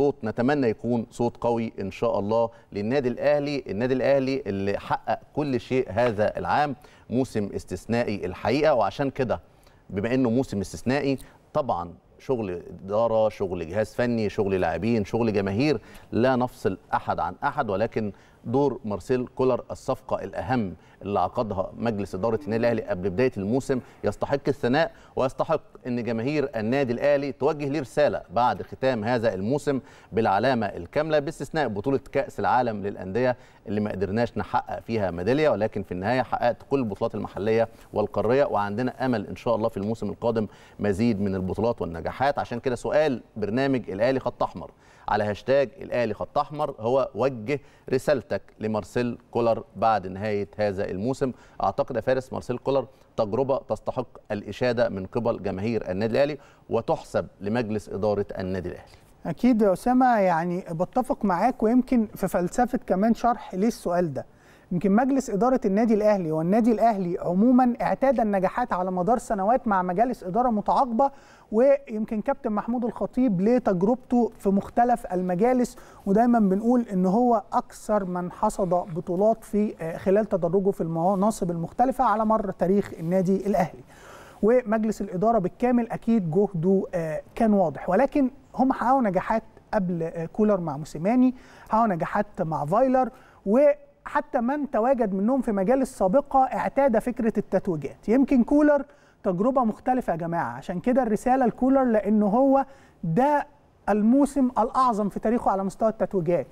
صوت نتمنى يكون صوت قوي ان شاء الله للنادي الاهلي النادي الاهلي اللي حقق كل شيء هذا العام موسم استثنائي الحقيقه وعشان كده بما انه موسم استثنائي طبعا شغل اداره شغل جهاز فني شغل لاعبين شغل جماهير لا نفصل احد عن احد ولكن دور مارسيل كولر الصفقه الاهم اللي عقدها مجلس اداره النادي الاهلي قبل بدايه الموسم يستحق الثناء ويستحق ان جماهير النادي الاهلي توجه ليه رساله بعد ختام هذا الموسم بالعلامه الكامله باستثناء بطوله كاس العالم للانديه اللي ما قدرناش نحقق فيها ميداليه ولكن في النهايه حققت كل البطولات المحليه والقاريه وعندنا امل ان شاء الله في الموسم القادم مزيد من البطولات والنجاحات عشان كده سؤال برنامج الاهلي خط احمر على هاشتاج الاهلي خط احمر هو وجه رسالته اجابتك لمارسيل كولر بعد نهايه هذا الموسم اعتقد يا فارس مارسيل كولر تجربه تستحق الاشاده من قبل جماهير النادي الاهلي وتحسب لمجلس اداره النادي الاهلي اكيد يا اسامه يعني بتفق معاك ويمكن في فلسفه كمان شرح ليه السؤال ده يمكن مجلس اداره النادي الاهلي والنادي الاهلي عموما اعتاد النجاحات على مدار سنوات مع مجالس اداره متعاقبه ويمكن كابتن محمود الخطيب لتجربته في مختلف المجالس ودايما بنقول ان هو اكثر من حصد بطولات في آه، خلال تدرجه في المناصب المختلفه على مر تاريخ النادي الاهلي ومجلس الاداره بالكامل اكيد جهده آه، كان واضح ولكن هم حققوا نجاحات قبل آه، كولر مع موسيماني حققوا نجاحات مع فايلر و حتى من تواجد منهم في مجال السابقة اعتاد فكرة التتويجات يمكن كولر تجربة مختلفة يا جماعة عشان كده الرسالة لكولر لأنه هو ده الموسم الأعظم في تاريخه على مستوى التتويجات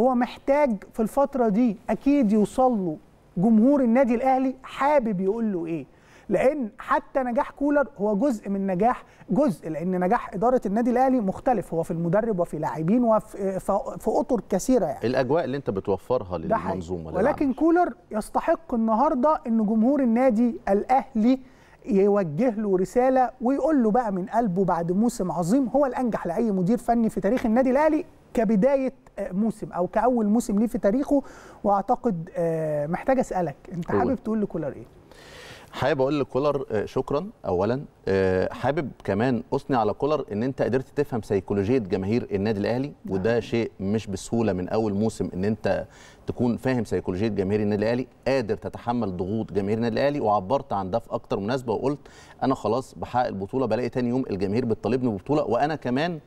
هو محتاج في الفترة دي أكيد يوصل له جمهور النادي الأهلي حابب يقول له إيه لان حتى نجاح كولر هو جزء من نجاح جزء لان نجاح اداره النادي الاهلي مختلف هو في المدرب وفي لاعبين وفي في اطر كثيره يعني الاجواء اللي انت بتوفرها للمنظومه ولكن كولر يستحق النهارده ان جمهور النادي الاهلي يوجه له رساله ويقول له بقى من قلبه بعد موسم عظيم هو الانجح لاي مدير فني في تاريخ النادي الاهلي كبدايه آه، موسم او كاول موسم ليه في تاريخه واعتقد آه، محتاج اسالك انت حابب تقول لكولر ايه؟ حابب اقول لكولر آه، شكرا اولا آه، حابب كمان اثني على كولر ان انت قدرت تفهم سيكولوجيه جماهير النادي الاهلي وده نعم. شيء مش بسهوله من اول موسم ان انت تكون فاهم سيكولوجيه جماهير النادي الاهلي قادر تتحمل ضغوط جماهير النادي الاهلي وعبرت عن ده في اكتر مناسبه وقلت انا خلاص بحقق البطوله بلاقي تاني يوم الجماهير بتطالبني ببطوله وانا كمان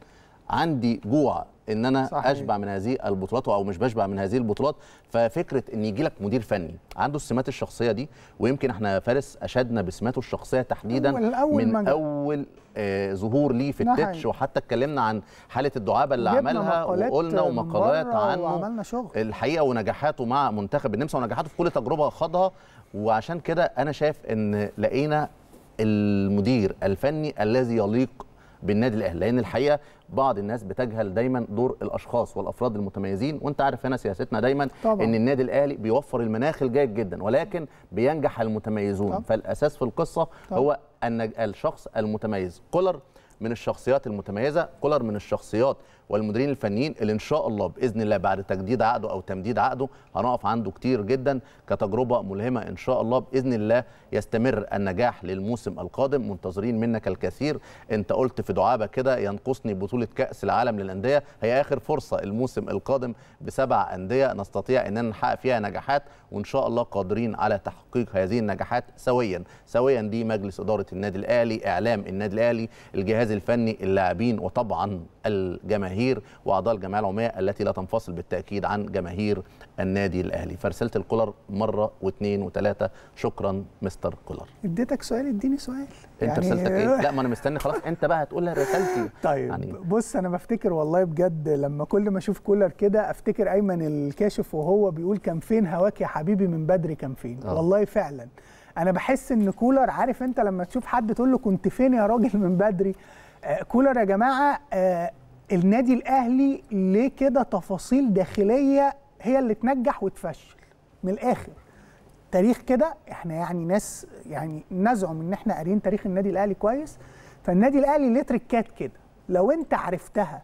عندي جوع ان انا صحيح. اشبع من هذه البطولات او مش بشبع من هذه البطولات ففكره ان يجي لك مدير فني عنده السمات الشخصيه دي ويمكن احنا فارس اشدنا بسماته الشخصيه تحديدا أول أول من مجد. اول آه ظهور ليه في التتش وحتى اتكلمنا عن حاله الدعابه اللي عملها وقلنا ومقالات عنه وعملنا شغل. الحقيقه ونجاحاته مع منتخب النمسا ونجاحاته في كل تجربه خاضها وعشان كده انا شايف ان لقينا المدير الفني الذي يليق بالنادي الاهلي لان الحقيقه بعض الناس بتجهل دايما دور الاشخاص والافراد المتميزين وانت عارف هنا سياستنا دايما طبعا. ان النادي الاهلي بيوفر المناخ الجيد جدا ولكن بينجح المتميزون طبعا. فالاساس في القصه طبعا. هو ان الشخص المتميز كولر من الشخصيات المتميزه كولر من الشخصيات والمديرين الفنيين اللي ان شاء الله باذن الله بعد تجديد عقده او تمديد عقده هنقف عنده كتير جدا كتجربه ملهمه ان شاء الله باذن الله يستمر النجاح للموسم القادم منتظرين منك الكثير انت قلت في دعابه كده ينقصني بطوله كاس العالم للانديه هي اخر فرصه الموسم القادم بسبع انديه نستطيع اننا نحقق فيها نجاحات وان شاء الله قادرين على تحقيق هذه النجاحات سويا سويا دي مجلس اداره النادي الاهلي اعلام النادي الاهلي الجهاز الجهاز الفني اللاعبين وطبعا الجماهير واعضاء الجمعيه العموميه التي لا تنفصل بالتاكيد عن جماهير النادي الاهلي فرساله الكولر مره واثنين وثلاثه شكرا مستر كولر اديتك سؤال اديني سؤال انت يعني رسالتك ايه لا ما انا مستني خلاص انت بقى هتقولها رسالتي طيب يعني بص انا بفتكر والله بجد لما كل ما اشوف كولر كده افتكر ايمن الكاشف وهو بيقول كان فين هواك يا حبيبي من بدري كان فين آه. والله فعلا انا بحس ان كولر عارف انت لما تشوف حد تقول له كنت فين يا راجل من بدري آه، كولر يا جماعه آه، النادي الاهلي ليه كده تفاصيل داخليه هي اللي تنجح وتفشل من الاخر تاريخ كده احنا يعني ناس يعني نزعم ان احنا قاريين تاريخ النادي الاهلي كويس فالنادي الاهلي ليه تريكات كده لو انت عرفتها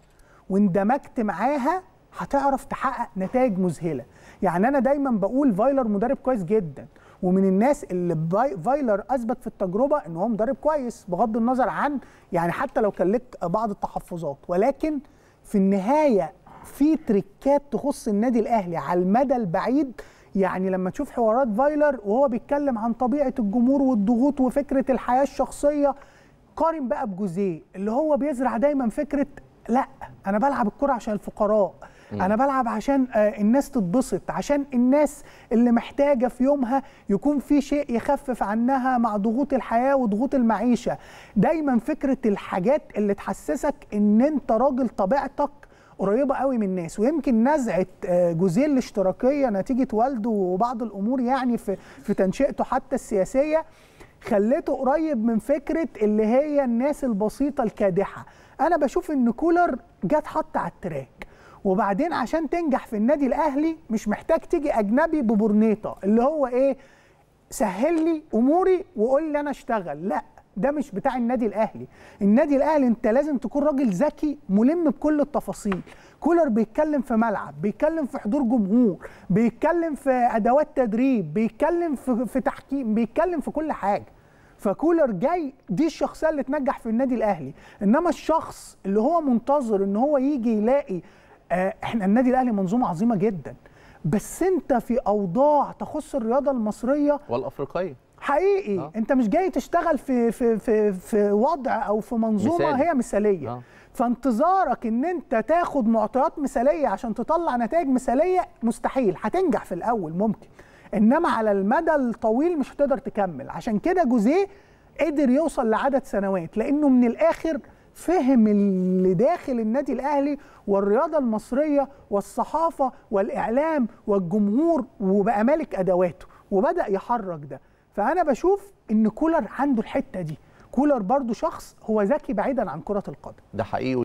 واندمجت معاها هتعرف تحقق نتائج مذهله يعني انا دايما بقول فايلر مدرب كويس جدا ومن الناس اللي فايلر اثبت في التجربه ان هو مدرب كويس بغض النظر عن يعني حتى لو كان لك بعض التحفظات ولكن في النهايه في تريكات تخص النادي الاهلي على المدى البعيد يعني لما تشوف حوارات فايلر وهو بيتكلم عن طبيعه الجمهور والضغوط وفكره الحياه الشخصيه قارن بقى بجوزيه اللي هو بيزرع دايما فكره لا انا بلعب الكره عشان الفقراء انا بلعب عشان آه، الناس تتبسط عشان الناس اللي محتاجه في يومها يكون في شيء يخفف عنها مع ضغوط الحياه وضغوط المعيشه دايما فكره الحاجات اللي تحسسك ان انت راجل طبيعتك قريبه قوي من الناس ويمكن نزعه آه، جوزيه الاشتراكيه نتيجه والده وبعض الامور يعني في في تنشئته حتى السياسيه خليته قريب من فكره اللي هي الناس البسيطه الكادحه انا بشوف ان كولر جه اتحط على التراك وبعدين عشان تنجح في النادي الاهلي مش محتاج تيجي اجنبي ببرنيطه اللي هو ايه سهل لي اموري وقول لي انا اشتغل لا ده مش بتاع النادي الاهلي النادي الاهلي انت لازم تكون راجل ذكي ملم بكل التفاصيل كولر بيتكلم في ملعب بيتكلم في حضور جمهور بيتكلم في ادوات تدريب بيتكلم في, في تحكيم بيتكلم في كل حاجه فكولر جاي دي الشخصيه اللي تنجح في النادي الاهلي انما الشخص اللي هو منتظر ان هو يجي يلاقي آه، احنا النادي الاهلي منظومه عظيمه جدا بس انت في اوضاع تخص الرياضه المصريه والافريقيه حقيقي آه. انت مش جاي تشتغل في في في في وضع او في منظومه مثالي. هي مثاليه آه. فانتظارك ان انت تاخد معطيات مثاليه عشان تطلع نتائج مثاليه مستحيل هتنجح في الاول ممكن انما على المدى الطويل مش هتقدر تكمل عشان كده جوزيه قدر يوصل لعدد سنوات لانه من الاخر فهم اللي داخل النادي الاهلي والرياضه المصريه والصحافه والاعلام والجمهور وبقى مالك ادواته وبدا يحرك ده فانا بشوف ان كولر عنده الحته دي كولر برضو شخص هو ذكي بعيدا عن كره القدم ده حقيقي